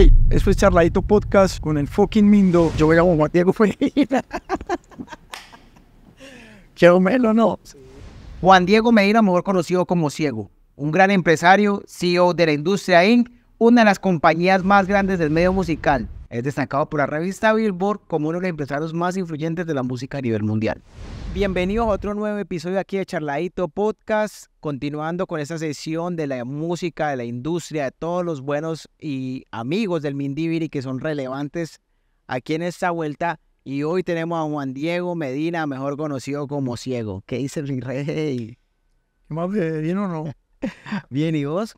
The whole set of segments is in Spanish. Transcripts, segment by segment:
Hey, esto es Charladito Podcast con el fucking Mindo. Yo voy a Juan Diego Medina. Qué ¿no? Juan Diego Medina, mejor conocido como Ciego. Un gran empresario, CEO de la industria Inc., una de las compañías más grandes del medio musical es destacado por la revista Billboard como uno de los empresarios más influyentes de la música a nivel mundial. Bienvenidos a otro nuevo episodio aquí de Charladito Podcast, continuando con esta sesión de la música, de la industria, de todos los buenos y amigos del y que son relevantes aquí en esta vuelta. Y hoy tenemos a Juan Diego Medina, mejor conocido como Ciego. ¿Qué dice el rey? ¿Qué más? Eh, ¿Bien o no? Bien, ¿y vos?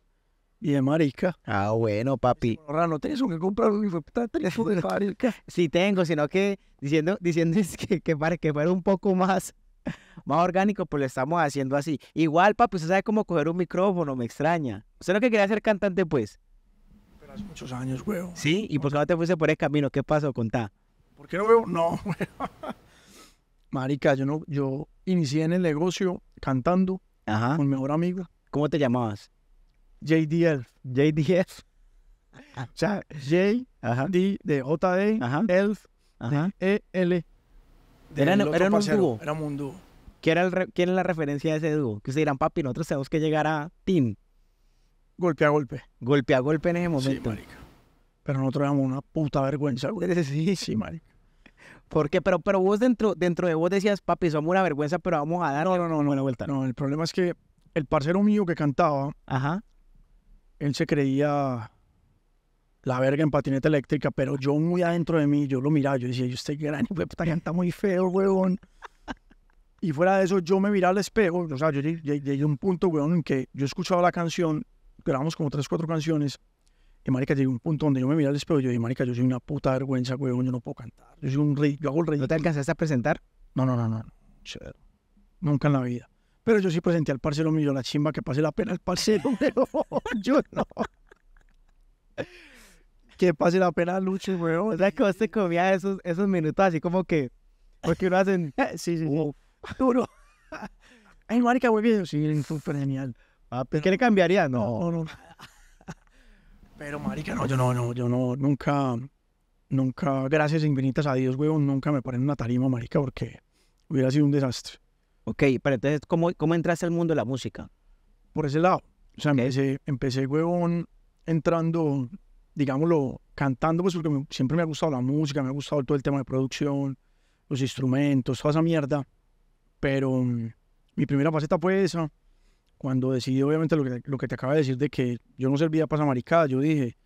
Bien, marica. Ah, bueno, papi. No tienes que comprar un hijo Sí tengo, sino que diciendo, diciendo que, para que fuera un poco más, más orgánico, pues lo estamos haciendo así. Igual, papi, usted sabe cómo coger un micrófono, me extraña. ¿Usted no que quería ser cantante, pues? Pero hace muchos años, weón. ¿Sí? ¿Y por qué no te fuiste por el camino? ¿Qué pasó? Contá. ¿Por qué no, No, weón. Marica, yo, no, yo inicié en el negocio cantando con mi mejor amigo. ¿Cómo te llamabas? JDL. JDF. Ah. O sea, J, Ajá. D, de JD, Ajá. ELF, Ajá. E, L. era un dúo. era un dúo. ¿quién era, la referencia de ese dúo? Que se dirán, papi, nosotros tenemos que llegar a Team. Golpe a golpe. Golpe a golpe en ese momento Sí, marica. Pero nosotros éramos una puta vergüenza, Sí, sí, marica. Porque, pero, pero vos dentro, dentro de vos decías, papi, somos una vergüenza, pero vamos a dar. No, no, no, no, la vuelta. No, el problema es que el parcero mío que cantaba Ajá él se creía la verga en patineta eléctrica, pero yo muy adentro de mí, yo lo miraba, yo decía, yo estoy grande puta está muy feo, huevón. Y fuera de eso, yo me miraba al espejo, o sea, yo llegué a un punto, huevón, en que yo escuchaba la canción, grabamos como tres, cuatro canciones, y marica, llegué a un punto donde yo me miraba al espejo y yo dije, marica, yo soy una puta vergüenza, huevón, yo no puedo cantar, yo soy un rey, yo hago el rey. ¿No te alcanzaste a presentar? No, no, no, no, nunca en la vida. Pero yo sí presenté al parcero mío la chimba que pase la pena el parcero, pero yo no. Que pase la pena Lucho, weón. O sea, que usted comía esos, esos minutos así como que. Porque uno hacen. sí, sí, uh. Duro. Ay, marica, güey, bien. Sí, fue genial. ¿Qué le cambiaría? No. no, no, pero, marica, no, yo no, no, yo no, nunca. Nunca, gracias infinitas a Dios, weón, nunca me ponen una tarima, marica, porque hubiera sido un desastre. Ok, pero entonces, ¿cómo, cómo entraste al mundo de la música? Por ese lado. O sea, empecé, empecé, huevón, entrando, digámoslo, cantando, pues porque siempre me ha gustado la música, me ha gustado todo el tema de producción, los instrumentos, toda esa mierda. Pero mm, mi primera faceta fue esa. Cuando decidí, obviamente, lo que, lo que te acaba de decir de que yo no servía para esa maricada, yo dije,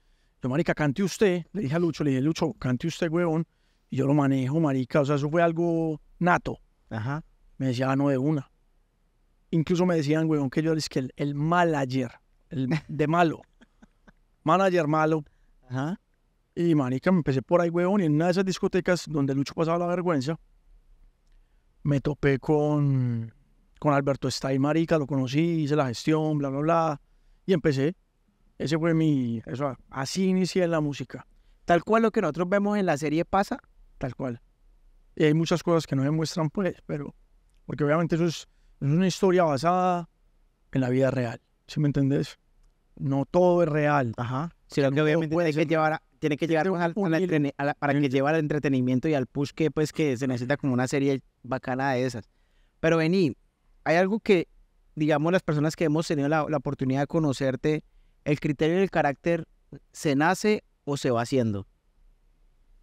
yo, marica, cante usted. Le dije a Lucho, le dije, Lucho, cante usted, huevón. Y yo lo manejo, marica. O sea, eso fue algo nato. Ajá me decía, ah, no, de una. Incluso me decían, weón, que yo les que el, el manager, el de malo, manager malo. Ajá. Y manica, me empecé por ahí, weón, y en una de esas discotecas donde Lucho pasaba la vergüenza, me topé con, con Alberto Stein, marica, lo conocí, hice la gestión, bla, bla, bla, y empecé. Ese fue mi, eso, así inicié la música. Tal cual lo que nosotros vemos en la serie pasa. Tal cual. Y hay muchas cosas que no se muestran, pues, pero porque obviamente eso es, es una historia basada en la vida real, ¿sí me entendés? No todo es real. Ajá. Sino que obviamente tiene que llevar llevar al, para que lleve al entretenimiento y al push que pues que se necesita como una serie bacana de esas. Pero vení, hay algo que, digamos, las personas que hemos tenido la, oportunidad de conocerte, el criterio del carácter se nace o se va haciendo.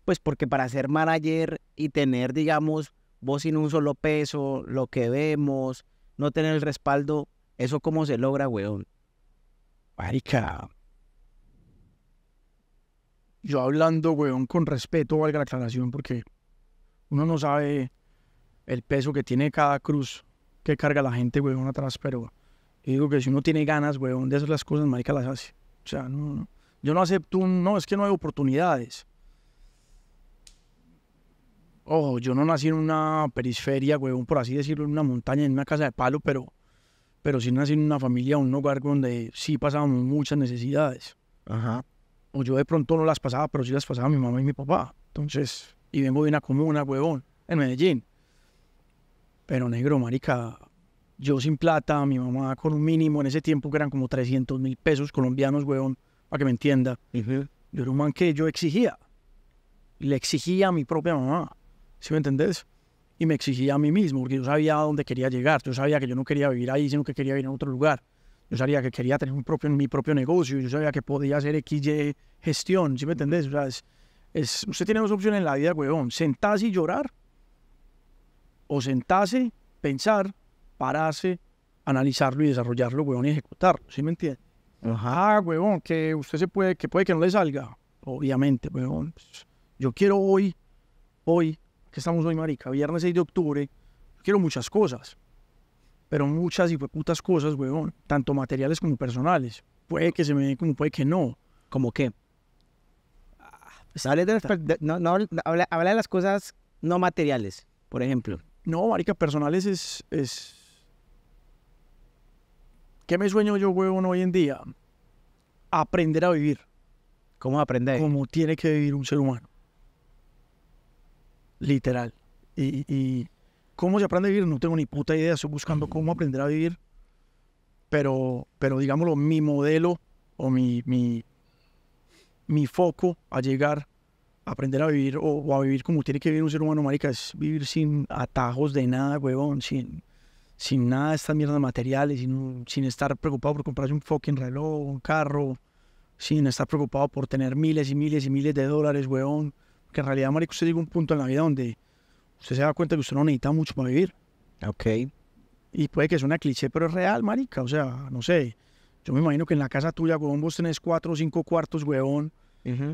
Pues porque para ser manager y tener, digamos, vos sin un solo peso, lo que vemos, no tener el respaldo, ¿eso cómo se logra, weón? Marica. Yo hablando, weón, con respeto, valga la aclaración, porque uno no sabe el peso que tiene cada cruz que carga la gente, weón, atrás, pero digo que si uno tiene ganas, weón, de hacer las cosas, marica, las hace. O sea, Yo no acepto un, no, es que no hay oportunidades. Ojo, yo no nací en una periferia, huevón, por así decirlo, en una montaña, en una casa de palo, pero, pero sí nací en una familia, un hogar donde sí pasábamos muchas necesidades. Ajá. O yo de pronto no las pasaba, pero sí las pasaba mi mamá y mi papá. Entonces, y vengo de una comuna, huevón, en Medellín. Pero negro, marica, yo sin plata, mi mamá con un mínimo en ese tiempo que eran como 300 mil pesos colombianos, huevón, para que me entienda. Yo era un man que yo exigía. Le exigía a mi propia mamá. ¿Sí me entendés? Y me exigía a mí mismo, porque yo sabía a dónde quería llegar. Yo sabía que yo no quería vivir ahí, sino que quería ir a otro lugar. Yo sabía que quería tener un propio, mi propio negocio. Yo sabía que podía hacer XY gestión. ¿Sí me entendés? usted tiene dos opciones en la vida, huevón. Sentarse y llorar. O sentarse, pensar, pararse, analizarlo y desarrollarlo, huevón, y ejecutarlo. ¿Sí me entiendes, Ajá, ah, huevón, que usted se puede, que puede que no le salga. Obviamente, huevón. Pues, yo quiero hoy, hoy, que estamos hoy, marica, viernes 6 de octubre, quiero muchas cosas, pero muchas y putas cosas, weón, tanto materiales como personales. Puede que se me dé como puede que no. ¿Cómo qué? Pues, habla, de las cosas no materiales, por ejemplo. No, marica, personales es, es... ¿Qué me sueño yo, huevón, hoy en día? Aprender a vivir. ¿Cómo aprender? Como tiene que vivir un ser humano. Literal. Y, cómo se aprende a vivir, no tengo ni puta idea, estoy buscando cómo aprender a vivir, pero, pero digámoslo, mi modelo o mi, mi, foco a llegar a aprender a vivir o, a vivir como tiene que vivir un ser humano, marica, es vivir sin atajos de nada, huevón, sin, sin nada de estas mierdas materiales, sin, sin estar preocupado por comprarse un fucking reloj, un carro, sin estar preocupado por tener miles y miles y miles de dólares, huevón que en realidad, marico, usted llega a un punto en la vida donde usted se da cuenta que usted no necesita mucho para vivir. Ok. Y puede que suene cliché, pero es real, marica. O sea, no sé. Yo me imagino que en la casa tuya, huevón, vos tenés cuatro o cinco cuartos, huevón.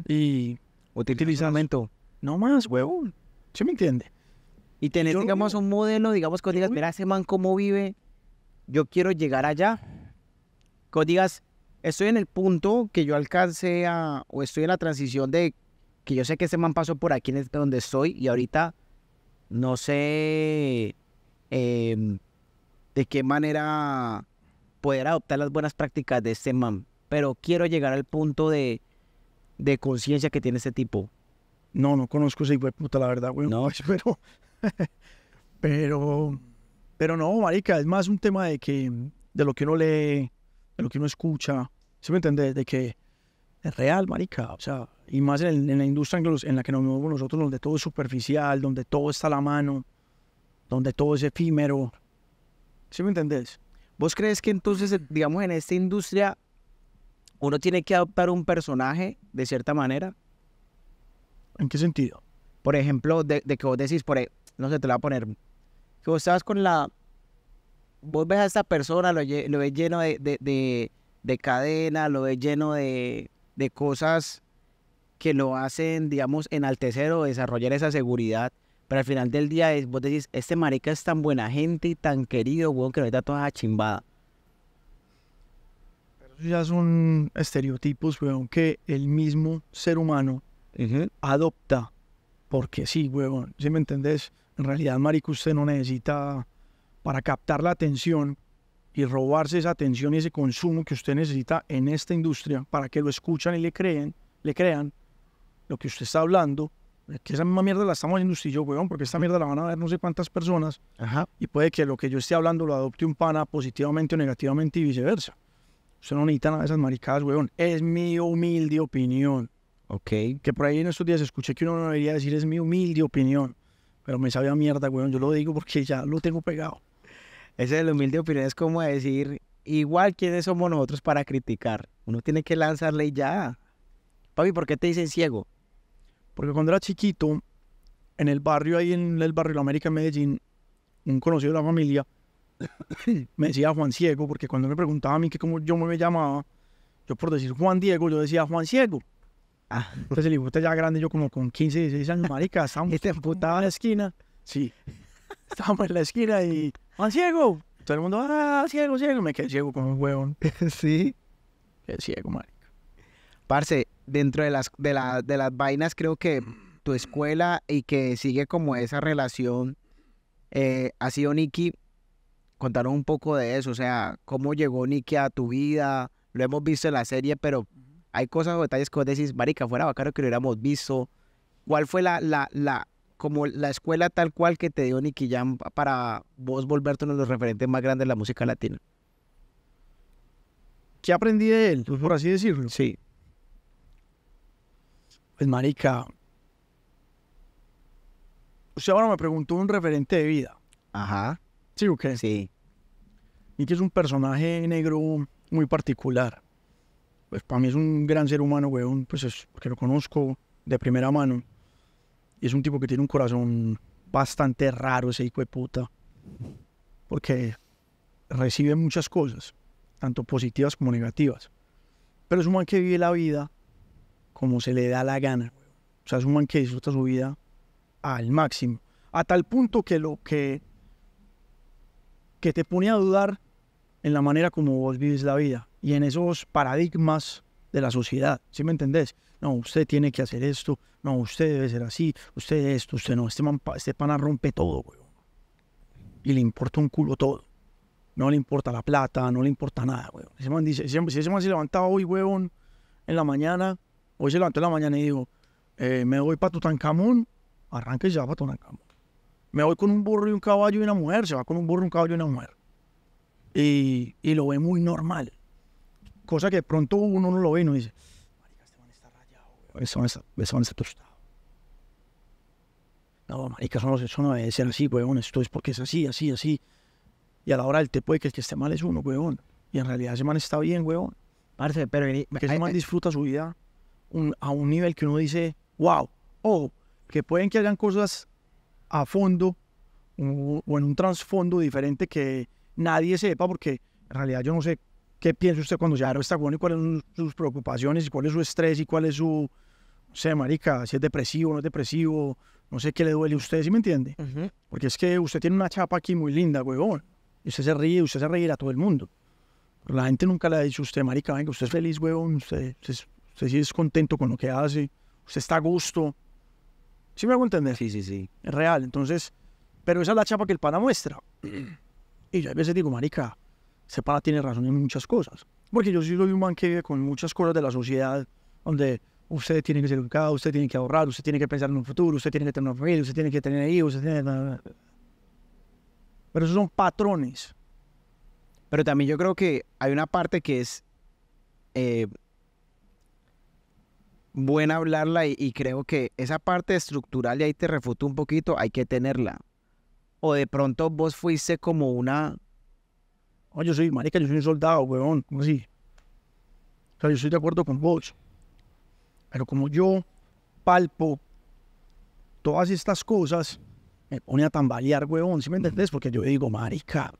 Y... Utilizas... No más, huevón. ¿Se me entiende? Y tener, digamos, un modelo, digamos, que digas, mira, ese man cómo vive, yo quiero llegar allá. Que digas, estoy en el punto que yo alcance a, o estoy en la transición de que yo sé que ese man pasó por aquí en este donde estoy y ahorita no sé em, de qué manera poder adoptar las buenas prácticas de ese man, pero quiero llegar al punto de, de conciencia que tiene ese tipo. No, no conozco ese hijo puta, la verdad, güey. No, pues, pero, pero, pero no, marica, es más un tema de que, de lo que uno lee, de lo que uno escucha, ¿se me entiende?, De que es real, marica. O sea, y más en, la industria en la que nos movemos nosotros, donde todo es superficial, donde todo está a la mano, donde todo es efímero. ¿Sí me entendés? ¿Vos crees que entonces, digamos, en esta industria uno tiene que adoptar un personaje de cierta manera? ¿En qué sentido? Por ejemplo, de, que vos decís, por ahí, e, no sé, te lo voy a poner, que vos estabas con la... Vos ves a esta persona, lo, ves lleno de, de, de cadena, lo ves lleno de, de cosas que lo hacen, digamos, enaltecer o desarrollar esa seguridad. Pero al final del día vos decís, este marica es tan buena gente y tan querido, weón, que ahorita está toda chimbada. Pero eso ya son estereotipos, weón, que el mismo ser humano adopta. Porque sí, weón, si me entendés, en realidad, marica, usted no necesita, para captar la atención, y robarse esa atención y ese consumo que usted necesita en esta industria para que lo escuchan y le creen, le crean lo que usted está hablando, que esa misma mierda la estamos haciendo usted yo, weón, porque esta mierda la van a ver no sé cuántas personas y puede que lo que yo esté hablando lo adopte un pana positivamente o negativamente y viceversa. Usted no necesita nada de esas maricadas, weón. Es mi humilde opinión. Ok. Que por ahí en estos días escuché que uno no debería decir es mi humilde opinión, pero me sabía mierda, weón. Yo lo digo porque ya lo tengo pegado. Esa es la humilde opinión es como decir, igual quiénes somos nosotros para criticar. Uno tiene que lanzarle y ya. Papi, ¿por qué te dicen ciego? Porque cuando era chiquito, en el barrio, ahí en el barrio de la América en Medellín, un conocido de la familia me decía Juan Ciego, porque cuando me preguntaba a mí que cómo yo me llamaba, yo por decir Juan Diego, yo decía Juan Ciego. Ah. Entonces el hijo ya grande, yo como con 15, 16 años, marica, estábamos... ¿Y este en la esquina. Sí. Estábamos en la esquina y ¡Ah, ciego! Todo el mundo, ¡ah, ciego, ciego! Me quedé ciego con un huevón. sí. ciego, marica. Parce, dentro de las, de, las vainas, creo que tu escuela y que sigue como esa relación, eh, ha sido Nicky. Contaron un poco de eso, o sea, cómo llegó Nicky a tu vida. Lo hemos visto en la serie, pero hay cosas o detalles que vos decís, marica, fuera bacano que lo hubiéramos visto. ¿Cuál fue la, la, como la escuela tal cual que te dio Nicky Jam para vos volverte uno de los referentes más grandes de la música latina? ¿Qué aprendí de él, por así decirlo? Sí. Pues marica, usted ahora me preguntó un referente de vida. Ajá. ¿Sí o qué? Sí. Nicky es un personaje negro muy particular. Pues para mí es un gran ser humano, weón. Pues es porque lo conozco de primera mano y es un tipo que tiene un corazón bastante raro, ese hijo de puta. Porque recibe muchas cosas, tanto positivas como negativas. Pero es un man que vive la vida como se le da la gana. O sea, es un man que disfruta su vida al máximo. A tal punto que lo que, que te pone a dudar en la manera como vos vives la vida y en esos paradigmas de la sociedad, ¿sí me entendés? No, usted tiene que hacer esto, no, usted debe ser así, usted esto, usted no, este, este pana rompe todo, güey. Y le importa un culo todo. No le importa la plata, no le importa nada, güey. Ese man dice, si ese man se levantaba hoy, huevón, en la mañana, hoy se levantó en la mañana y dijo, eh, me voy para Tutankamón, arranque va para Tutankamón. Me voy con un burro y un caballo y una mujer, se va con un burro, un caballo y una mujer. Y, y lo ve muy normal cosa que pronto uno no lo ve y no dice, marica, este man está rayado, man está, No, marica, eso no, eso no debe ser así, weón. Esto es porque es así, así, así. Y a la hora del te puede que el que esté mal es uno, weón. Y en realidad ese man está bien, weón. Parece pero... Que ese man disfruta su vida a un nivel que uno dice, wow, O que pueden que hayan cosas a fondo o, o en un trasfondo diferente que nadie sepa, porque en realidad yo no sé qué piensa usted cuando se agarra bueno y cuáles son sus preocupaciones y cuál es su estrés y cuál es su, no sé, marica, si es depresivo, no es depresivo, no sé qué le duele a usted, ¿sí me entiende? Porque es que usted tiene una chapa aquí muy linda, huevón. Y usted se ríe, usted se reirá a todo el mundo. Pero la gente nunca le ha dicho a usted, marica, venga, usted es feliz, huevón, usted, usted, sí es contento con lo que hace, usted está a gusto. ¿Sí me hago entender? Sí, sí, sí. Es real, entonces, pero esa es la chapa que el pana muestra. Y yo a veces digo, marica, Separa tiene razón en muchas cosas. Porque yo sí soy un man que vive con muchas cosas de la sociedad, donde usted tiene que ser educado, usted tiene que ahorrar, usted tiene que pensar en un futuro, usted tiene que tener una familia, usted tiene que tener hijos, usted tiene Pero esos son patrones. Pero también yo creo que hay una parte que es eh, buena hablarla y, creo que esa parte estructural, y ahí te refuto un poquito, hay que tenerla. O de pronto vos fuiste como una Ah, yo soy marica, yo soy un soldado, weón, ¿cómo así? O sea, yo estoy de acuerdo con vos. Pero como yo palpo todas estas cosas, me pone a tambalear, weón, ¿sí me entendés? Porque yo digo, marica,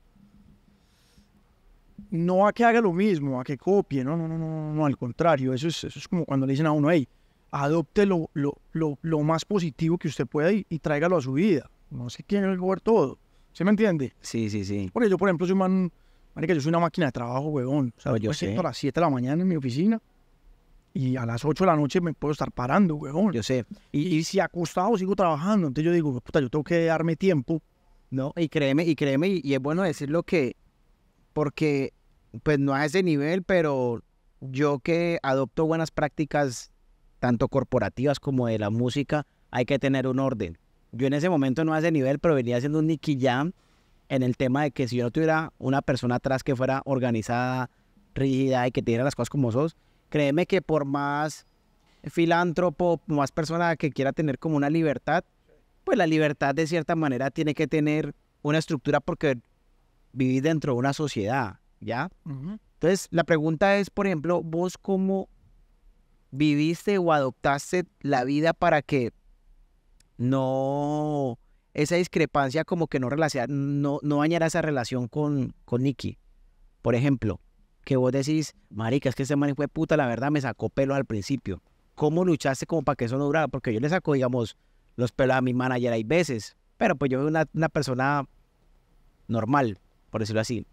no a que haga lo mismo, a que copie, no, no, no, no, no, al contrario, eso es, como cuando le dicen a uno, hey, adopte lo, lo, más positivo que usted pueda y, tráigalo a su vida. No sé quién es el todo. ¿Sí me entiende? Sí, sí, sí. Porque yo, por ejemplo, soy un man que yo soy una máquina de trabajo, huevón. Pues yo siento a las 7 de la mañana en mi oficina y a las 8 de la noche me puedo estar parando, huevón. Yo sé. Y, si acostado sigo trabajando, entonces yo digo, puta, yo tengo que darme tiempo. No, y créeme, y créeme, y, es bueno decirlo que, porque, pues no a ese nivel, pero yo que adopto buenas prácticas, tanto corporativas como de la música, hay que tener un orden. Yo en ese momento no a ese nivel, pero venía haciendo un Nicky Jam en el tema de que si yo no tuviera una persona atrás que fuera organizada, rígida y que te diera las cosas como sos, créeme que por más filántropo, más persona que quiera tener como una libertad, pues la libertad de cierta manera tiene que tener una estructura porque vivís dentro de una sociedad, ¿ya? Entonces, la pregunta es, por ejemplo, vos cómo viviste o adoptaste la vida para que no esa discrepancia como que no, relaciona, no, no esa relación con, con Nicky. Por ejemplo, que vos decís, marica, es que ese man fue puta, la verdad me sacó pelos al principio. ¿Cómo luchaste como para que eso no durara? Porque yo le saco, digamos, los pelos a mi manager hay veces, pero pues yo soy una, persona normal, por decirlo así.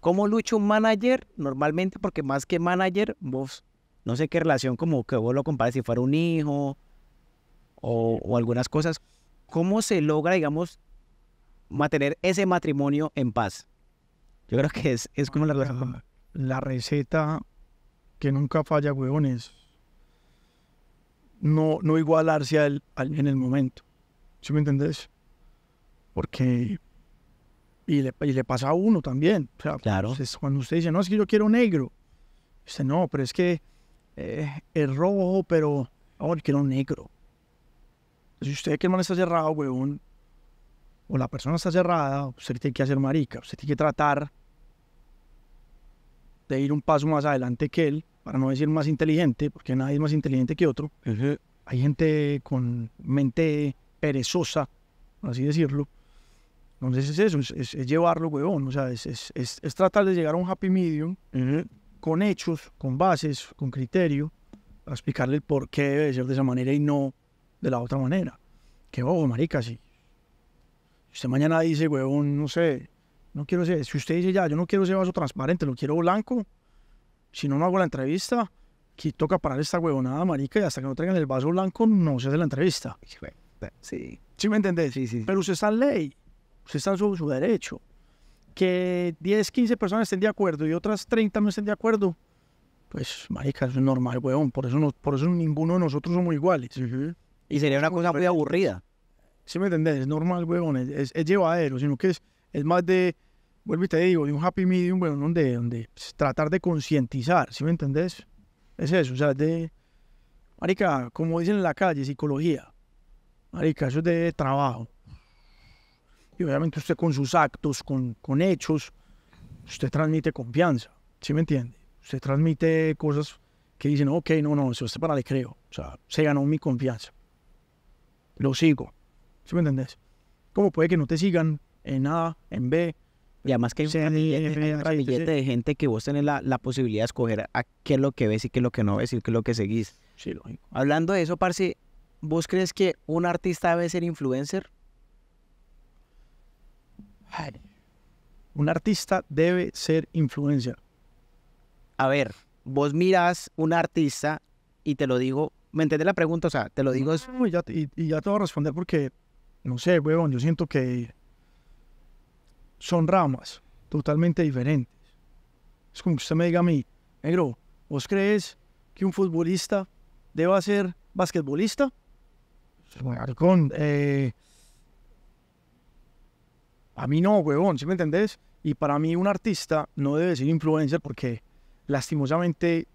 ¿Cómo lucha un manager? Normalmente, porque más que manager, vos, no sé qué relación, como que vos lo comparas, si fuera un hijo o, o algunas cosas. ¿cómo se logra, digamos, mantener ese matrimonio en paz? Yo creo que es, como la, ah, la, receta que nunca falla, huevones. No, no igualarse al, en el momento. ¿Sí me entendés? Porque. Y le, y le pasa a uno también. O sea, claro. cuando usted dice, no, es que yo quiero negro. dice, no, pero es que eh, es rojo, pero ahora oh, quiero negro. Si usted que el man está cerrado, weón, o la persona está cerrada, usted tiene que hacer marica, usted tiene que tratar de ir un paso más adelante que él, para no decir más inteligente, porque nadie es más inteligente que otro. Hay gente con mente perezosa, por así decirlo. Entonces es eso, es, llevarlo, weón, o sea, es, tratar de llegar a un happy medium con hechos, con bases, con criterio, a explicarle el por qué debe ser de esa manera y no de la otra manera. Que ojo, oh, marica, si usted mañana dice, huevón, no sé, no quiero ser, si usted dice ya, yo no quiero ese vaso transparente, lo quiero blanco, si no, no hago la entrevista, que toca parar esta huevonada, marica, y hasta que no traigan el vaso blanco, no se hace la entrevista. Sí. ¿Sí me entendés? Sí, sí. Pero usted está en ley, usted está en su, derecho. Que 10, 15 personas estén de acuerdo y otras 30 no estén de acuerdo, pues, marica, eso es normal, huevón. Por eso, por eso ninguno de nosotros somos iguales. Y sería una cosa muy aburrida. Sí, me entendés, es normal, weón, es, es, llevadero, sino que es, es más de, vuelvo y te digo, de un happy medium, weón, donde, donde pues, tratar de concientizar, ¿sí me entendés? Es eso, o sea, es de, marica, como dicen en la calle, psicología, marica, eso es de trabajo. Y obviamente usted con sus actos, con, con hechos, usted transmite confianza, ¿sí me entiende? Usted transmite cosas que dicen, ok, no, no, eso es para le creo, o sea, se ganó mi confianza lo sigo. ¿Sí me entendés? ¿Cómo puede que no te sigan en A, en B? Y además que hay, un billete de gente que vos tenés la, posibilidad de escoger a qué es lo que ves y qué es lo que no ves y qué es lo que seguís. Sí, lógico. Hablando de eso, Parce, ¿vos crees que un artista debe ser influencer? Un artista debe ser influencer. A ver, vos mirás un artista y te lo digo ¿Me entendés la pregunta? O sea, te lo digo es... y, ya, y, te voy a responder porque, no sé, huevón, yo siento que son ramas totalmente diferentes. Es como que usted me diga a mí, negro, ¿vos crees que un futbolista deba ser basquetbolista? Pues, con eh, a mí no, huevón, ¿sí me entendés? Y para mí un artista no debe ser influencer porque lastimosamente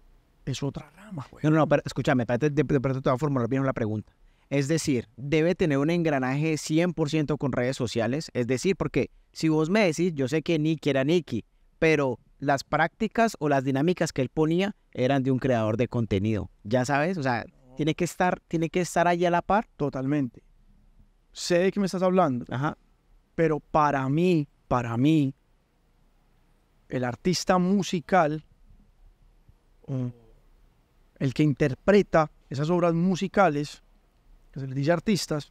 es otra rama, güey. No, no, pero, escúchame, de, de, de, todas formas, la pregunta. Es decir, debe tener un engranaje 100% con redes sociales. Es decir, porque si vos me decís, yo sé que Nicky era Nicky, pero las prácticas o las dinámicas que él ponía eran de un creador de contenido. Ya sabes, o sea, tiene que estar, tiene que estar a la par. Totalmente. Sé de qué me estás hablando. Ajá. Pero para mí, para mí, el artista musical, el que interpreta esas obras musicales, que se les dice artistas,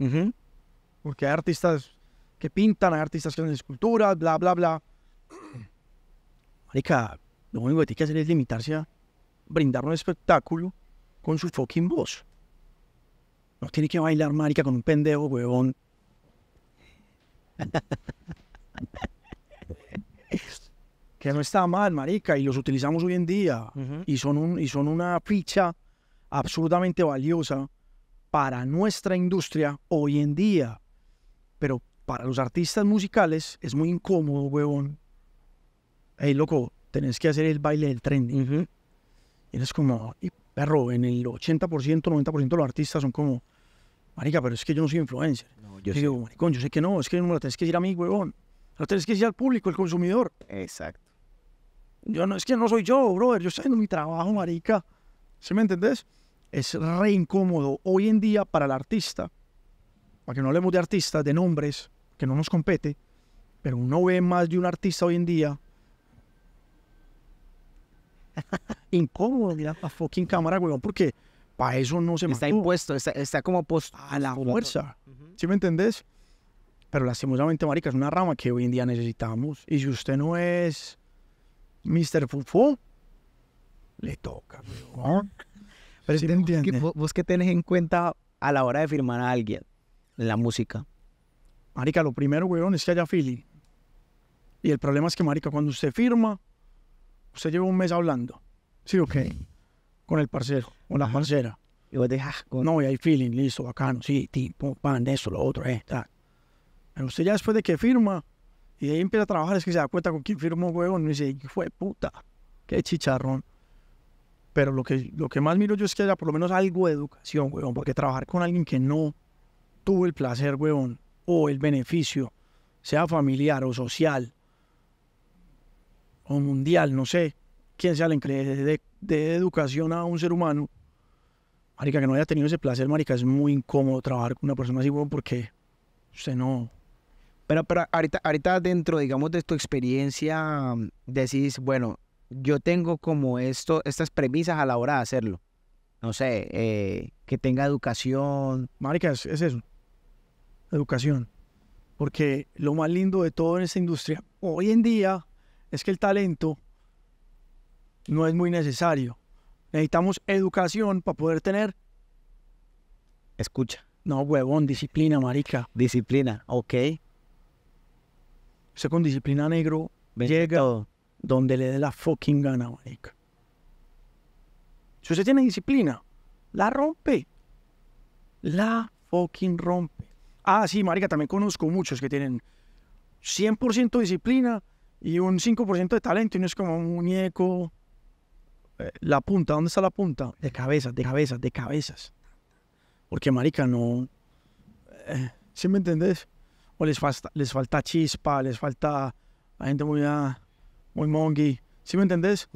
porque hay artistas que pintan, hay artistas que hacen esculturas, bla, bla, bla. Marica, lo único que tiene que hacer es limitarse a brindar un espectáculo con su fucking voz. No tiene que bailar, marica, con un pendejo, huevón. que no está mal, marica, y los utilizamos hoy en día y, son un, y son una ficha absolutamente valiosa para nuestra industria hoy en día. Pero para los artistas musicales es muy incómodo, huevón. Hey, loco, tenés que hacer el baile del trending. Y eres como, perro, en el 80%, 90% de los artistas son como, marica, pero es que yo no soy influencer. No, yo, digo, maricón, yo sé que no, es que no la tenés que decir a mí, huevón. La tenés que decir al público, al consumidor. Exacto. Yo no, es que no soy yo, brother, yo estoy en mi trabajo, marica. ¿Sí me entendés? Es re incómodo hoy en día para el artista. Para que no hablemos de artistas, de nombres, que no nos compete, pero uno ve más de un artista hoy en día. incómodo mira. la fucking cámara, weón, porque para eso no se Está impuesto, está, como puesto a la fuerza. ¿Sí me entendés? Pero lastimosamente, marica, es una rama que hoy en día necesitamos. Y si usted no es Mr. Fufu, le toca, Pero Vos, que tenés en cuenta a la hora de firmar a alguien la música. Marica, lo primero, weón, es que haya feeling. Y el problema es que, marica, cuando usted firma, usted lleva un mes hablando. Sí, ok. Con el parcero, con la parcera. Y vos te, ah, con... No, y hay feeling, listo, bacano. Sí, tipo, pan, eso, lo otro, eh, Pero usted ya después de que firma, y de ahí empieza a trabajar, es que se da cuenta con quién firmó, huevón. Y dice, fue puta, qué chicharrón. Pero lo que, lo que más miro yo es que haya por lo menos algo de educación, huevón. Porque trabajar con alguien que no tuvo el placer, huevón, o el beneficio, sea familiar o social, o mundial, no sé, quién sea la empresa de, de educación a un ser humano, marica, que no haya tenido ese placer, marica, es muy incómodo trabajar con una persona así, weón, porque usted no, pero, pero ahorita, ahorita dentro, digamos, de tu experiencia, mm, decís, bueno, yo tengo como esto, estas premisas a la hora de hacerlo. No sé, eh, que tenga educación. Maricas, es eso. Educación. Porque lo más lindo de todo en esta industria hoy en día es que el talento no es muy necesario. Necesitamos educación para poder tener. Escucha. No, huevón, disciplina, marica. Disciplina, ok. Usted con disciplina negro llega donde le dé la fucking gana, marica. Si usted tiene disciplina, la rompe. La fucking rompe. Ah, sí, marica, también conozco muchos que tienen 100% disciplina y un 5% de talento y no es como un muñeco. Eh, la punta, ¿dónde está la punta? De cabezas, de cabezas, de cabezas. Porque, marica, no... Eh, ¿Sí me entendés? o les, falta, les falta chispa, les falta la gente muy, ah, muy mongi, ¿Sí me entendés?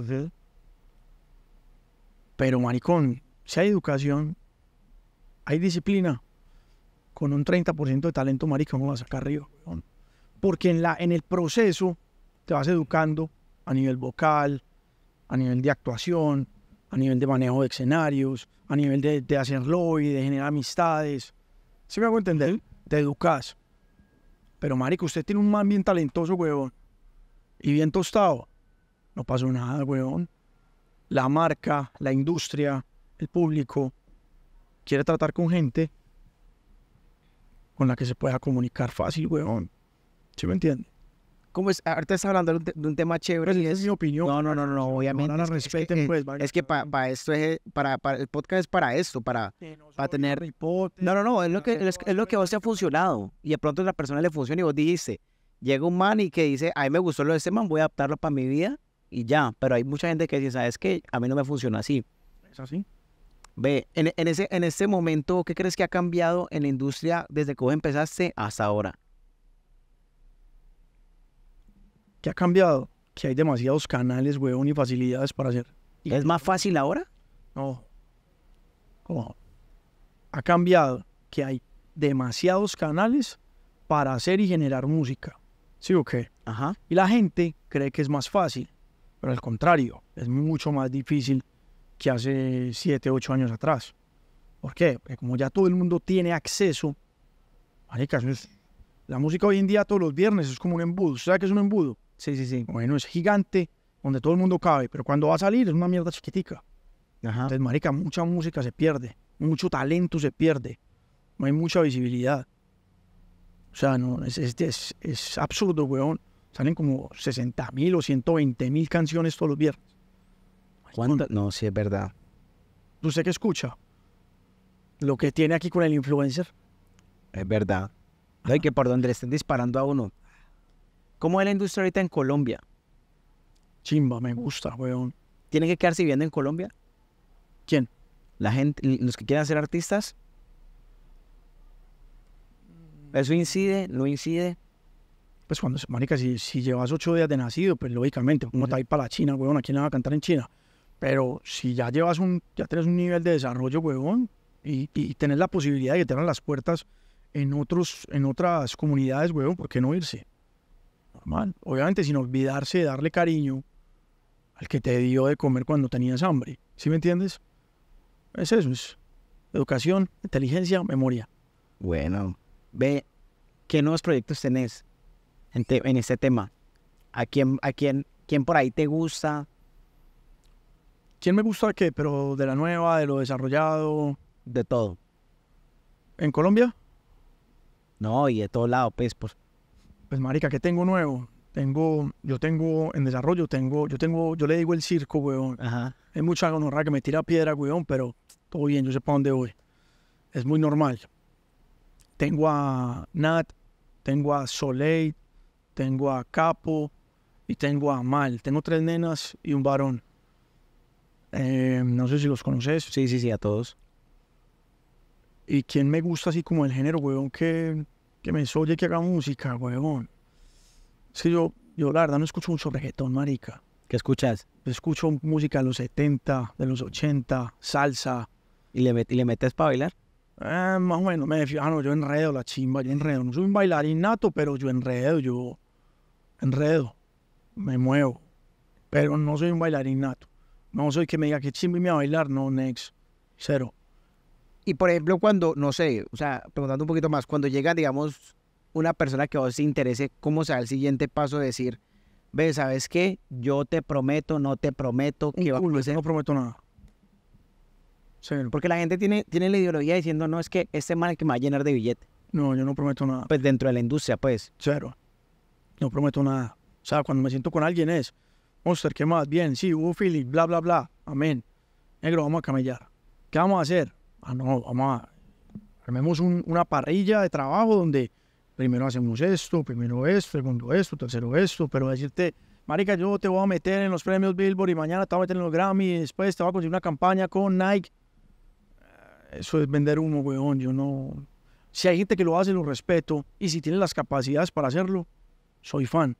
Pero, maricón, si hay educación, hay disciplina, con un 30% de talento, maricón lo vas a sacar arriba. Porque en, la, en el proceso te vas educando a nivel vocal, a nivel de actuación, a nivel de manejo de escenarios, a nivel de, de hacer de generar amistades. ¿Sí me hago entender? Te educás. Pero, marico, usted tiene un man bien talentoso, huevón. Y bien tostado. No pasó nada, huevón. La marca, la industria, el público quiere tratar con gente con la que se pueda comunicar fácil, huevón. ¿Sí me entiende? ¿Cómo es, ah, ahorita estás hablando de un, tema chévere. Pues es mi opinión. No, no, no, no, obviamente. No, no, respeten es, que, es, que, pues, es que para esto es, eh, para, el podcast es para esto, para, para tener. no, no, no, es lo que, es, lo que vos te ha funcionado. Y de pronto a la persona le funciona y vos dijiste, llega un man y que dice, a mí me gustó lo de ese man, voy a adaptarlo para mi vida y ya. Pero hay mucha gente que dice, ¿sabes que A mí no me funciona así. Es así. Ve, en, ese, en ese momento, ¿qué crees que ha cambiado en la industria desde que vos empezaste hasta ahora? Qué ha cambiado? Que hay demasiados canales, weón, y facilidades para hacer. ¿Es más fácil ahora? No. ¿Cómo? Ha cambiado que hay demasiados canales para hacer y generar música. ¿Sí o qué? Ajá. Y la gente cree que es más fácil, pero al contrario, es mucho más difícil que hace 7, 8 años atrás. ¿Por qué? Porque como ya todo el mundo tiene acceso, Maricas, la música hoy en día todos los viernes es como un embudo. ¿Sabes qué es un embudo? Sí, sí, sí. Bueno, es gigante, donde todo el mundo cabe, pero cuando va a salir es una mierda chiquitica. Entonces, marica, mucha música se pierde, mucho talento se pierde, no hay mucha visibilidad. O sea, no, es, es, es, absurdo, weón. Salen como 60 mil o 120 mil canciones todos los viernes. cuántas No, sí, es verdad. sé qué escucha? Lo que tiene aquí con el influencer. Es verdad. hay que por donde le estén disparando a uno. ¿Cómo es la industria ahorita en Colombia? Chimba, me gusta, weón. ¿Tienen que quedarse viviendo en Colombia? ¿Quién? La gente, los que quieran ser artistas. ¿Eso incide? ¿No incide? Pues cuando, marica, si, si llevas ocho días de nacido, pues lógicamente, como te vas a ir para la China, weón, ¿a quién va a cantar en China? Pero si ya llevas un, ya tienes un nivel de desarrollo, weón, y, y la posibilidad de que te abran las puertas en, otros, en otras comunidades, weón, ¿por qué no irse? normal. Obviamente sin olvidarse de darle cariño al que te dio de comer cuando tenías hambre. ¿Sí me entiendes? Es eso, es educación, inteligencia, memoria. Bueno, ve, ¿qué nuevos proyectos tenés en, en este tema? ¿A quién, a quién, quién por ahí te gusta? ¿Quién me gusta qué? Pero de la nueva, de lo desarrollado. De todo. ¿En Colombia? No, y de todo lado, pues, pues pues marica, ¿qué tengo nuevo? Tengo, yo tengo en desarrollo, tengo, yo tengo, yo le digo el circo, weón. Ajá. Hay mucha honra que me tira piedra, weón, pero todo bien, yo sé para dónde voy. Es muy normal. Tengo a Nat, tengo a Soleil, tengo a Capo y tengo a Mal. Tengo tres nenas y un varón. Eh, no sé si los conoces. Sí, sí, sí, a todos. ¿Y quién me gusta así como el género, weón, que que me oye que haga música, huevón. Es que yo, yo la verdad no escucho mucho reggaetón, marica. ¿Qué escuchas? escucho música de los 70, de los 80, salsa. ¿Y le, le metes para bailar? Eh, más o menos, me ah, no, yo enredo la chimba, yo enredo. No soy un bailarín nato, pero yo enredo, yo enredo, me muevo. Pero no soy un bailarín nato. No soy que me diga que chimba y me va a bailar, no, next, cero. Y por ejemplo, cuando, no sé, o sea, preguntando un poquito más, cuando llega, digamos, una persona que a te interese, ¿cómo da el siguiente paso de decir, ve, ¿sabes qué? Yo te prometo, no te prometo que va a ser... No prometo nada. Porque la gente tiene, tiene la ideología diciendo, no, es que este mal es que me va a llenar de billete. No, yo no prometo nada. Pues dentro de la industria, pues. Cero. No prometo nada. O sea, cuando me siento con alguien es, Monster, ¿qué más? Bien, sí, hubo feeling, bla, bla, bla. Amén. Negro, vamos a camellar. ¿Qué vamos a hacer? ah, no, vamos a, armemos una parrilla de trabajo donde primero hacemos esto, primero esto, segundo esto, tercero esto, pero decirte, marica, yo te voy a meter en los premios Billboard y mañana te voy a meter en los Grammy y después te voy a conseguir una campaña con Nike. Ah, eso es vender humo, weón, yo no... Si hay gente que lo hace, lo respeto, y si tiene las capacidades para hacerlo, soy fan.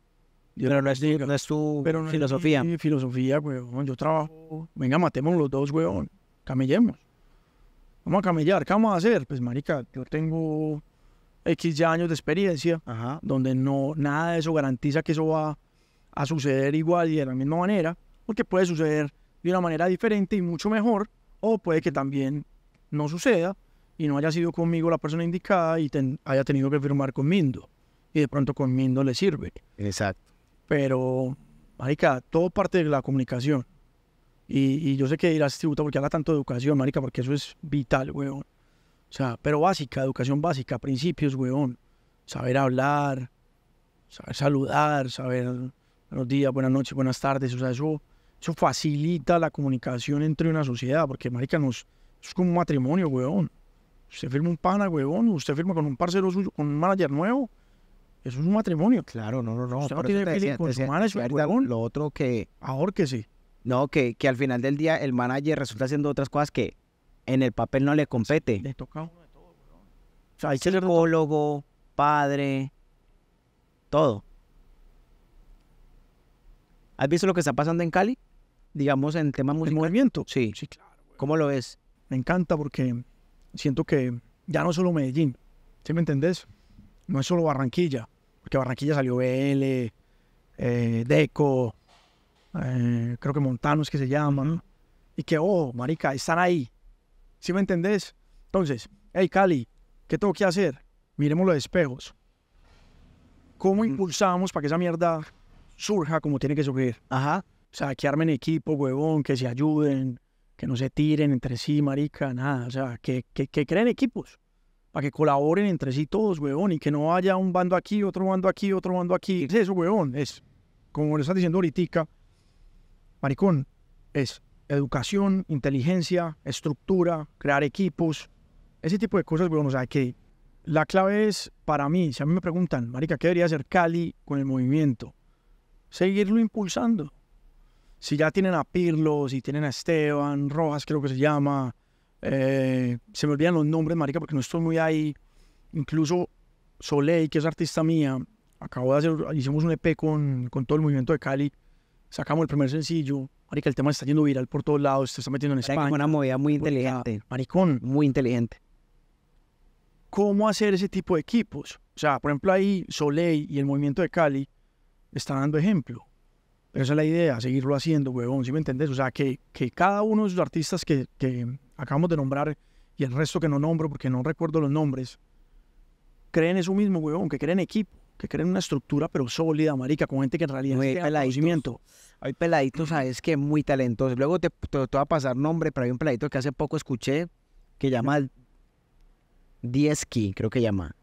Yo pero no es, tu filosofía. filosofía, weón. Yo trabajo. Venga, matemos los dos, weón. Camillemos vamos a camellar, ¿qué vamos a hacer? Pues, marica, yo tengo X años de experiencia, donde no, nada de eso garantiza que eso va a suceder igual y de la misma manera, porque puede suceder de una manera diferente y mucho mejor, o puede que también no suceda y no haya sido conmigo la persona indicada y haya tenido que firmar con Mindo. Y de pronto con Mindo le sirve. Exacto. Pero, marica, todo parte de la comunicación. Y, yo sé que Irás tributa porque habla tanto de educación, marica, porque eso es vital, weón. O sea, pero básica, educación básica, principios, weón. Saber hablar, saber saludar, saber buenos días, buenas noches, buenas tardes. O sea, eso, eso facilita la comunicación entre una sociedad, porque, marica, nos, es como un matrimonio, weón. Usted firma un pana, weón, usted firma con un parcero suyo, con un manager nuevo. Eso es un matrimonio. Claro, no, no, no. Usted no tiene con Lo otro que... sí. No, que, al final del día el manager resulta haciendo otras cosas que en el papel no le compete. Le toca hay psicólogo, padre, todo. ¿Has visto lo que está pasando en Cali? Digamos, en temas de ¿El movimiento? Sí. Sí, claro. ¿Cómo lo ves? Me encanta porque siento que ya no es solo Medellín, ¿sí me entendés? No es solo Barranquilla, porque Barranquilla salió BL, eh, Deco, eh, creo que montanos que se llaman, y que, oh, marica, están ahí. ¿Sí me entendés? Entonces, hey, Cali, ¿qué tengo que hacer? Miremos los espejos. ¿Cómo mm. impulsamos para que esa mierda surja como tiene que surgir? Ajá. O sea, que armen equipo, huevón, que se ayuden, que no se tiren entre sí, marica, nada. O sea, que, que, creen equipos para que colaboren entre sí todos, huevón, y que no haya un bando aquí, otro bando aquí, otro bando aquí. Es eso, huevón, es como lo estás diciendo ahorita, Maricón, es educación, inteligencia, estructura, crear equipos, ese tipo de cosas, bueno, o sea, que la clave es, para mí, si a mí me preguntan, Marica, ¿qué debería hacer Cali con el movimiento? Seguirlo impulsando. Si ya tienen a Pirlo, si tienen a Esteban, Rojas creo que se llama, eh, se me olvidan los nombres, Marica, porque no estoy muy ahí. Incluso Soleil, que es artista mía, acabo de hacer, hicimos un EP con todo el movimiento de Cali sacamos el primer sencillo. Marica, el tema está yendo viral por todos lados, se está metiendo en España. Una movida muy inteligente. Maricón. Muy inteligente. ¿Cómo hacer ese tipo de equipos? O sea, por ejemplo, ahí Soleil y el movimiento de Cali están dando ejemplo. Pero esa es la idea, seguirlo haciendo, huevón, ¿sí me entendés? O sea, que, cada uno de los artistas que, que acabamos de nombrar y el resto que no nombro porque no recuerdo los nombres, creen eso mismo, huevón, que creen equipo que creen una estructura pero sólida, marica, con gente que en realidad no hay peladitos, Hay peladitos, sabes que muy talentosos. Luego te, voy a pasar nombre, pero hay un peladito que hace poco escuché que llama Diesky, creo que llama.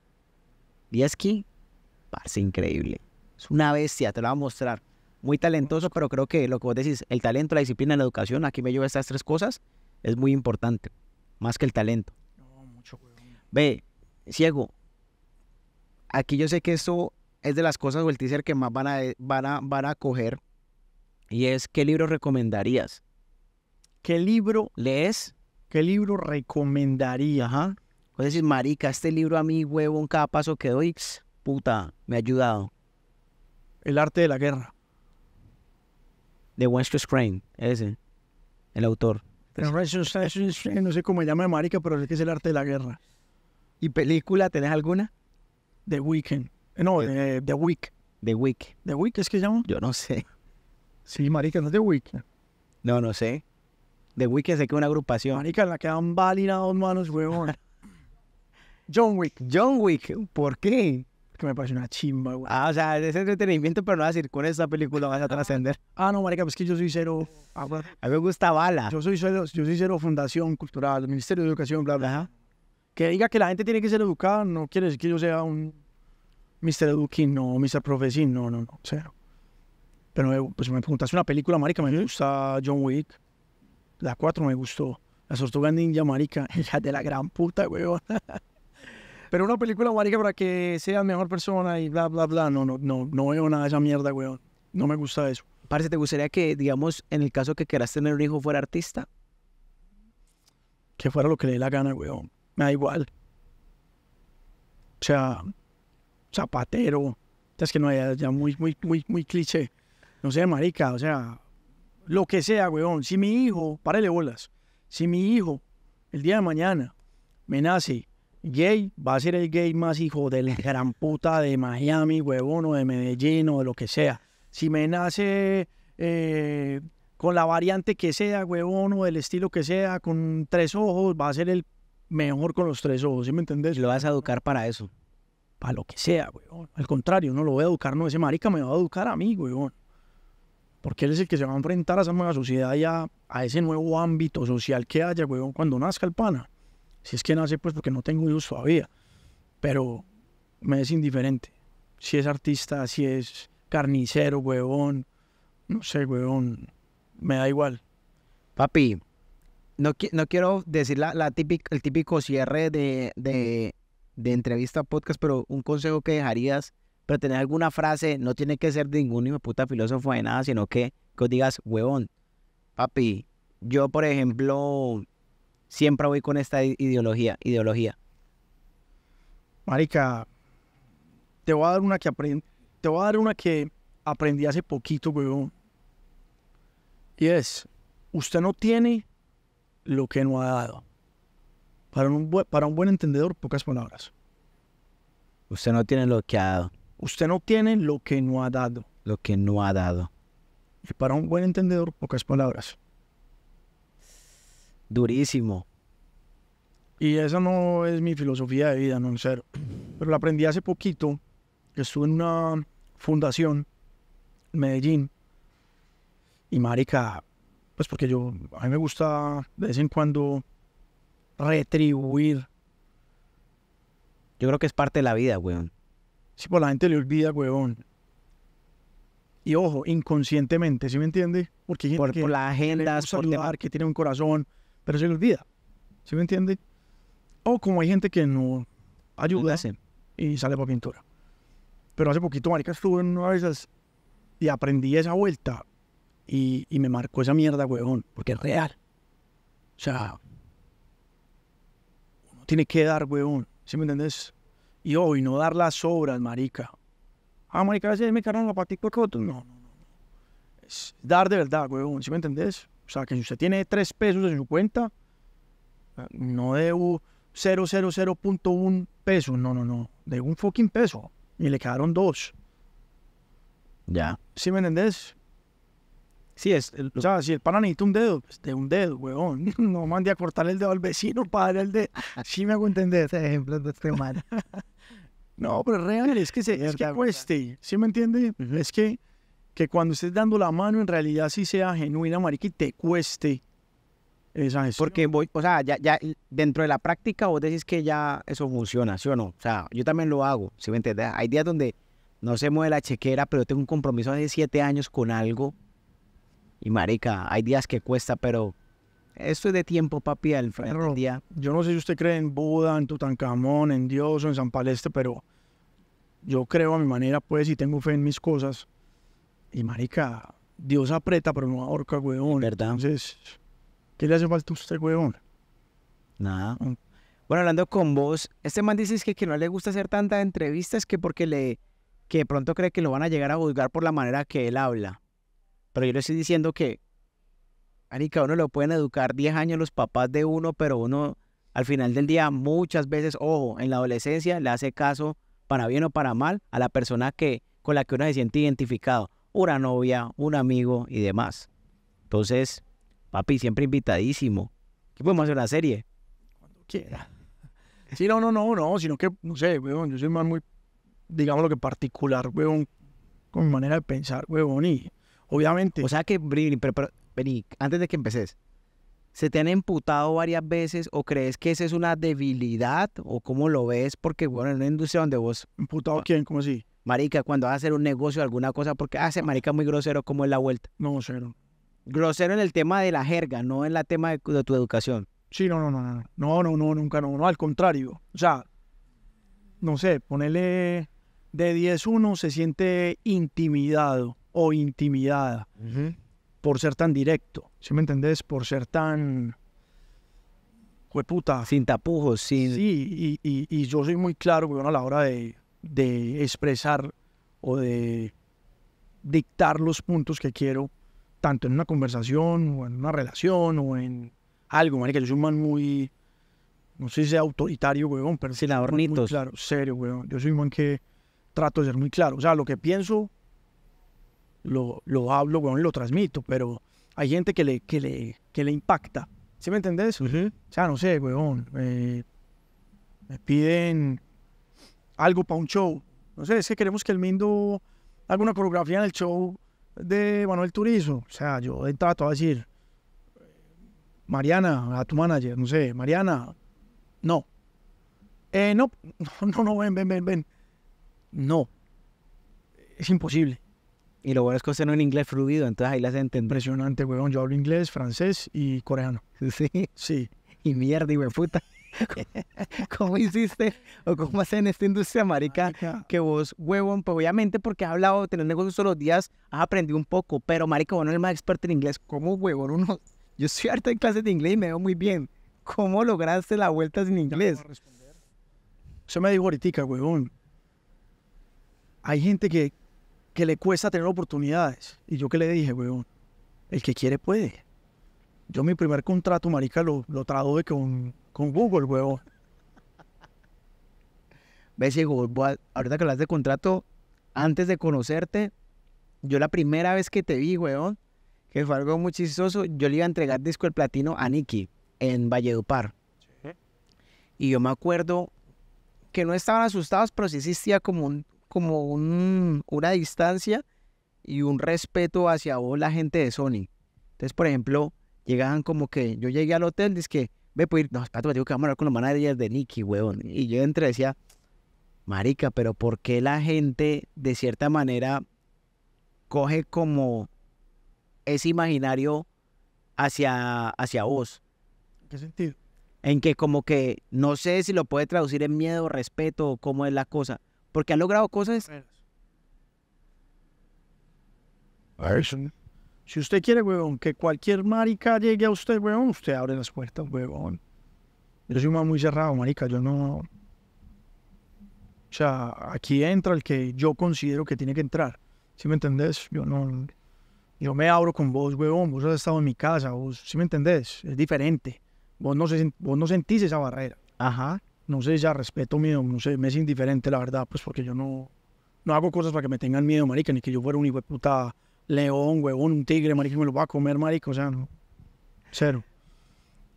Diesky, parece increíble. Es una bestia, te lo voy a mostrar. Muy talentoso, pero creo que lo que vos decís, el talento, la disciplina, la educación, aquí me lleva estas tres cosas, es muy importante. Más que el talento. No, mucho, Ve, ciego, Aquí yo sé que esto es de las cosas o el teaser que más van a, eh, van a, van a coger. Y es, ¿qué libro recomendarías? ¿Qué libro lees? ¿Qué libro recomendaría? Puedes Pues decir, marica, este libro a mí, en cada paso que doy, puta, me ha ayudado. El arte de la guerra. De Western Crane, ese, el autor. No sé cómo se llama, marica, pero es que es el arte de la guerra. ¿Y película, tenés alguna? The Weekend. Eh, no, The, Week. The Week. The Week es que llama? Yo no sé. Sí, marica, no es The Week? No, no sé. The wick es que una agrupación. Marica, la quedan dan dos manos, huevón. John Wick. John Wick, ¿por qué? Que me parece una chimba, weón. Ah, o sea, es entretenimiento, pero no vas a decir, con esta película vas a ah. trascender. Ah, no, marica, pues que yo soy cero... A mí me gusta Bala. Yo soy cero, yo soy cero Fundación Cultural, Ministerio de Educación, bla, bla que diga que la gente tiene que ser educada no quiere decir que yo sea un Mr. Edukin, o Mr. Profecin, no, no, no, cero. Pero pues me preguntaste una película, marica, me gusta John Wick. La 4 me gustó. La Tortuga Ninja, marica, hija de la gran puta, weón. Pero una película, marica, para que sea mejor persona y bla, bla, bla. No, no, no, no veo nada de esa mierda, weón. No me gusta eso. parece ¿te gustaría que, digamos, en el caso que quieras tener un hijo fuera artista? Que fuera lo que le dé la gana, weón me da igual. O sea, zapatero. Es que no hay ya muy, muy, muy, muy cliché. No sé, marica, o sea, lo que sea, weón. Si mi hijo, párele bolas, si mi hijo el día de mañana me nace gay, va a ser el gay más hijo del gran puta de Miami, huevón, o de Medellín, o de lo que sea. Si me nace eh, con la variante que sea, huevón, o del estilo que sea, con tres ojos, va a ser el mejor con los tres ojos, ¿sí me entendés? Lo vas a educar para eso. Para lo que sea, weón. Al contrario, no lo voy a educar, no, ese marica me va a educar a mí, weón. Porque él es el que se va a enfrentar a esa nueva sociedad ya a, ese nuevo ámbito social que haya, weón, cuando nazca el pana. Si es que nace, pues porque no tengo hijos todavía. Pero me es indiferente. Si es artista, si es carnicero, weón. No sé, weón. Me da igual. Papi, no, quiero decir la, el típico cierre de, entrevista podcast, pero un consejo que dejarías, pero tener alguna frase, no tiene que ser de ningún hijo puta filósofo de nada, sino que, que os digas, huevón, papi, yo por ejemplo, siempre voy con esta ideología, ideología. Marica, te voy a dar una que aprendí, te voy a dar una que aprendí hace poquito, huevón. Y es, usted no tiene lo que no ha dado. Para un, para un buen entendedor, pocas palabras. Usted no tiene lo que ha dado. Usted no tiene lo que no ha dado. Lo que no ha dado. Y para un buen entendedor, pocas palabras. Durísimo. Y esa no es mi filosofía de vida, no ser Pero la aprendí hace poquito, estuve en una fundación Medellín. Y marica, pues porque yo, a mí me gusta de vez en cuando retribuir. Yo creo que es parte de la vida, weón. Sí, pues la gente le olvida, weón. Y ojo, inconscientemente, ¿sí me entiende? Porque hay gente por, que agenda, por que tiene un corazón, pero se le olvida, ¿sí me entiende? O como hay gente que no ayuda y sale para pintura. Pero hace poquito, marica, estuve en una de esas y aprendí esa vuelta y, me marcó esa mierda, huevón, porque es real. O sea, uno tiene que dar, huevón. ¿Sí me entendés? Y hoy no dar las obras, marica. Ah, marica, a veces me cargan la patica No, no, no. dar de verdad, huevón. ¿Sí me entendés? O sea, que si usted tiene tres pesos en su cuenta, no debo 000.1 peso. No, no, no. De un fucking peso. Y le quedaron dos. Ya. ¿Sí me entendés? Sí, es, o sea, si el pana necesita un dedo, pues, de un dedo, weón. No mande a cortar el dedo al vecino para darle el dedo. Sí me hago entender. Ese ejemplo de este mal. no, pero real, es que, es, que cueste. Pues, ¿Sí me entiende? Es que, que cuando estés dando la mano, en realidad sí sea genuina, marica, y te cueste. Esa gestión. Porque voy, o sea, ya, ya dentro de la práctica vos decís que ya eso funciona, ¿sí o no? O sea, yo también lo hago, ¿sí me entiendes? Hay días donde no se mueve la chequera, pero tengo un compromiso de siete años con algo y marica, hay días que cuesta, pero esto es de tiempo, papi, al día. Yo no sé si usted cree en Buda, en Tutankamón, en Dios o en San Paleste, pero yo creo a mi manera, pues, y tengo fe en mis cosas. Y marica, Dios aprieta, pero no ahorca, huevón. ¿Verdad? Entonces, ¿qué le hace falta a usted, weón? Nada. Mm. Bueno, hablando con vos, este man dice que, que no le gusta hacer tantas entrevistas que porque le... que de pronto cree que lo van a llegar a juzgar por la manera que él habla. Pero yo le estoy diciendo que, a uno lo pueden educar 10 años los papás de uno, pero uno al final del día muchas veces, ojo, en la adolescencia le hace caso, para bien o para mal, a la persona que, con la que uno se siente identificado, una novia, un amigo y demás. Entonces, papi, siempre invitadísimo. ¿Qué podemos hacer una serie? Cuando quiera. Sí, no, no, no, no, sino que, no sé, weón, yo soy más muy, digamos lo que particular, weón, con mi manera de pensar, weón, y Obviamente. O sea que, pero, pero, vení, antes de que empeces, ¿se te han emputado varias veces o crees que esa es una debilidad o cómo lo ves? Porque, bueno, en una industria donde vos... ¿Emputado ah, quién? ¿Cómo así? Marica, cuando vas a hacer un negocio, O alguna cosa, porque hace ah, ah. marica muy grosero, ¿cómo es la vuelta? No, cero. Grosero en el tema de la jerga, no en el tema de, tu educación. Sí, no, no, no, no, no, no, no, nunca, no, no, al contrario. O sea, no sé, Ponele de 10-1 se siente intimidado o intimidada por ser tan directo. ¿Sí me entendés? Por ser tan. hueputa, Sin tapujos, sin. Sí, y, yo soy muy claro, weón, a la hora de, de expresar o de dictar los puntos que quiero, tanto en una conversación o en una relación o en algo, que Yo soy un man muy, no sé si sea autoritario, weón, pero... Sin adornitos. Muy claro, serio, weón. Yo soy un man que trato de ser muy claro. O sea, lo que pienso, lo, lo hablo, weón, lo transmito, pero hay gente que le, que le, le impacta. ¿Sí me entendés? O sea, no sé, weón. Eh, me piden algo para un show. No sé, es que queremos que el Mindo haga una coreografía en el show de Manuel Turizo. O sea, yo trato a decir, Mariana, a tu manager, no sé, Mariana, no. Eh, no, no, no, ven, ven, ven, ven. No. Es imposible. Y lo bueno es que usted no en inglés fluido, entonces ahí la entiende. Impresionante, weón. Yo hablo inglés, francés y coreano. Sí. Sí. Y mierda, y puta. ¿Cómo hiciste o cómo en esta industria, marica, que vos, huevón, pues obviamente porque has hablado, tenés negocios todos los días, has aprendido un poco, pero marica, vos no eres más experto en inglés. ¿Cómo, huevón? Uno, yo estoy harta en clases de inglés y me veo muy bien. ¿Cómo lograste la vuelta sin inglés? Eso me dijo ahorita, huevón. Hay gente que, que le cuesta tener oportunidades. Y yo que le dije, weón, el que quiere puede. Yo mi primer contrato, marica, lo, lo con, con Google, weón. Ves, Google, ahorita que hablas de contrato, antes de conocerte, yo la primera vez que te vi, weón, que fue algo muy chistoso, yo le iba a entregar disco el platino a Nicky en Valledupar. Y yo me acuerdo que no estaban asustados, pero sí existía como un, como un, una distancia y un respeto hacia vos, la gente de Sony. Entonces, por ejemplo, llegaban como que yo llegué al hotel, dice que, ve, pues, no, espérate, me pues, digo que vamos a hablar con los managers de Nicky, weón. Y yo entré decía, marica, pero ¿por qué la gente de cierta manera coge como ese imaginario hacia, hacia vos? ¿En qué sentido? En que como que no sé si lo puede traducir en miedo, respeto, cómo es la cosa, porque ha logrado cosas. A si usted quiere, huevón, que cualquier marica llegue a usted, huevón, usted abre las puertas, huevón. Yo soy un muy cerrado, marica, yo no... O sea, aquí entra el que yo considero que tiene que entrar. ¿Sí me entendés? Yo no... Yo me abro con vos, huevón, vos has estado en mi casa, vos... ¿Sí me entendés? Es diferente. Vos no, vos no sentís esa barrera. Ajá no sé, ya respeto miedo, no sé, me es indiferente, la verdad, pues porque yo no, no hago cosas para que me tengan miedo, marica, ni que yo fuera un hijo de puta león, huevón, un tigre, marica, me lo va a comer, marica, o sea, no, cero.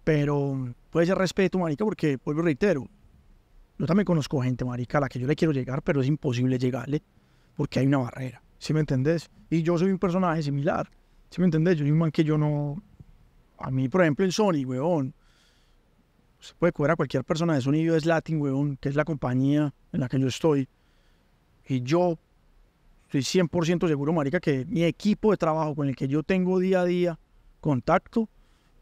Pero puede ser respeto, marica, porque, vuelvo y reitero, yo también conozco gente, marica, a la que yo le quiero llegar, pero es imposible llegarle porque hay una barrera, ¿sí me entendés? Y yo soy un personaje similar, ¿sí me entendés? Yo soy un man que yo no... A mí, por ejemplo, el Sony, huevón, se puede cobrar a cualquier persona de sonido, es Latin, weón, que es la compañía en la que yo estoy. Y yo estoy 100% seguro, marica, que mi equipo de trabajo con el que yo tengo día a día contacto,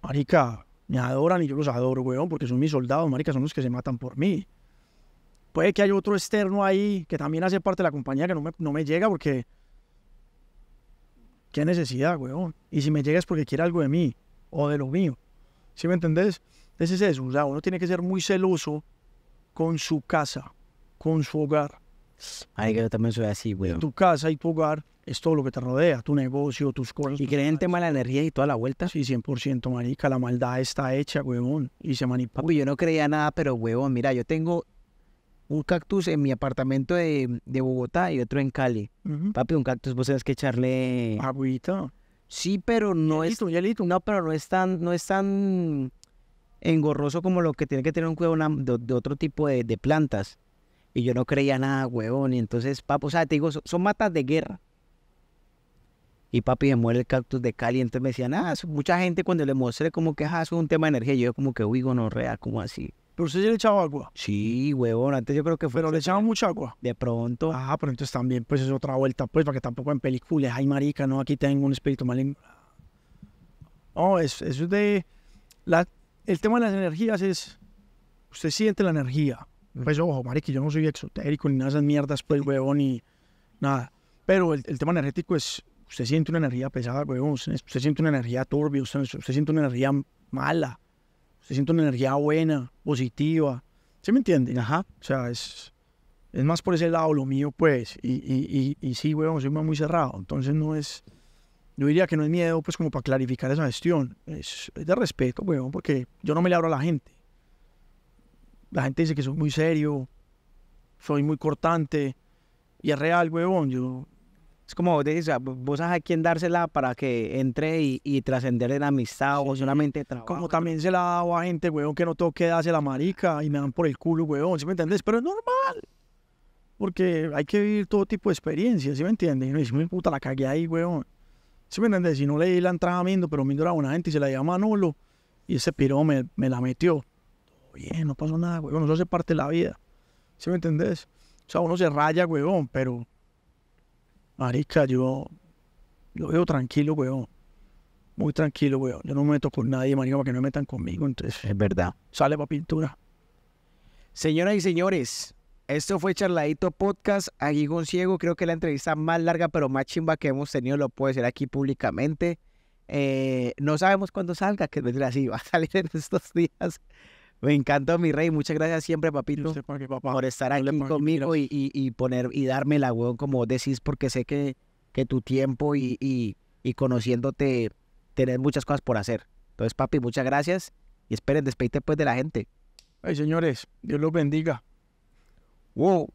marica, me adoran y yo los adoro, weón, porque son mis soldados, marica, son los que se matan por mí. Puede que haya otro externo ahí que también hace parte de la compañía que no me, no me llega porque... ¿Qué necesidad, weón? Y si me llega es porque quiere algo de mí o de lo mío. ¿Sí me entendés? Entonces es eso, uno tiene que ser muy celoso con su casa, con su hogar. Ay, que yo también soy así, güey. Tu casa y tu hogar es todo lo que te rodea, tu negocio, tus cosas. ¿Y creen en tema de la energía y toda la vuelta? Sí, 100%, marica, la maldad está hecha, huevón, y se manipula. Uy, yo no creía nada, pero, huevón, mira, yo tengo un cactus en mi apartamento de, Bogotá y otro en Cali. Papi, un cactus, vos sabes que echarle... Agüita. Sí, pero no es... Listo, ya listo. No, pero no no es tan engorroso como lo que tiene que tener un huevo de, otro tipo de, plantas. Y yo no creía nada, huevón. Y entonces, papo, o sea, te digo, son, matas de guerra. Y papi me muere el cactus de Cali. Entonces me decía ah, mucha gente cuando le mostré como que ah, es un tema de energía, yo como que, no gonorrea, como así. Pero usted ya le echaba agua. Sí, huevón, antes yo creo que fue. Pero le echaba mucha agua. De pronto. Ah, pero entonces también, pues es otra vuelta, pues, para que tampoco en películas, ay, marica, no, aquí tengo un espíritu maligno. oh, eso, es de. La, el tema de las energías es, usted siente la energía. Pues ojo, que yo no soy exotérico ni nada de esas mierdas, pues, huevón, ni nada. Pero el, tema energético es, usted siente una energía pesada, huevón, usted, siente una energía turbia, usted, siente una energía mala, usted siente una energía buena, positiva. ¿Sí me entiende? Ajá. O sea, es, es más por ese lado lo mío, pues. Y, y, y, y sí, huevón, soy muy cerrado. Entonces no es yo diría que no es miedo, pues como para clarificar esa gestión. Es, de respeto, weón, porque yo no me le abro a la gente. La gente dice que soy muy serio, soy muy cortante, y es real, weón. Yo... Es como vos decís, vos sabes a quién dársela para que entre y, y trascender en amistad o solamente Como también se la hago a gente, weón, que no tengo que darse la marica y me dan por el culo, weón, ¿sí me entiendes Pero es normal porque hay que vivir todo tipo de experiencias, ¿sí me entiendes? Y me dice, puta, la cagué ahí, weón. ¿Sí me entendés? Si no leí la entrada a Mindo, pero Mindo era buena gente y se la llamaba nulo Y ese piro me, la metió. bien, no pasó nada, weón. Eso hace parte de la vida. ¿Sí me entendés? O sea, uno se raya, weón, pero. Marica, yo. lo veo tranquilo, weón. Muy tranquilo, weón. Yo no me meto con nadie, marica, para que no me metan conmigo. Entonces. Es verdad. Sale para pintura. Señoras y señores, esto fue Charladito Podcast. Aquí con Ciego, creo que la entrevista más larga, pero más chimba que hemos tenido, lo puedo ser aquí públicamente. Eh, no sabemos cuándo salga, que es así, va a salir en estos días. Me encantó, mi rey. Muchas gracias siempre, papito, por estar aquí conmigo y, y, poner y darme la hueón, como decís, porque sé que, que tu tiempo y, y, conociéndote tenés muchas cosas por hacer. Entonces, papi, muchas gracias y esperen, despeite pues de la gente. Ay, señores, Dios los bendiga. 我。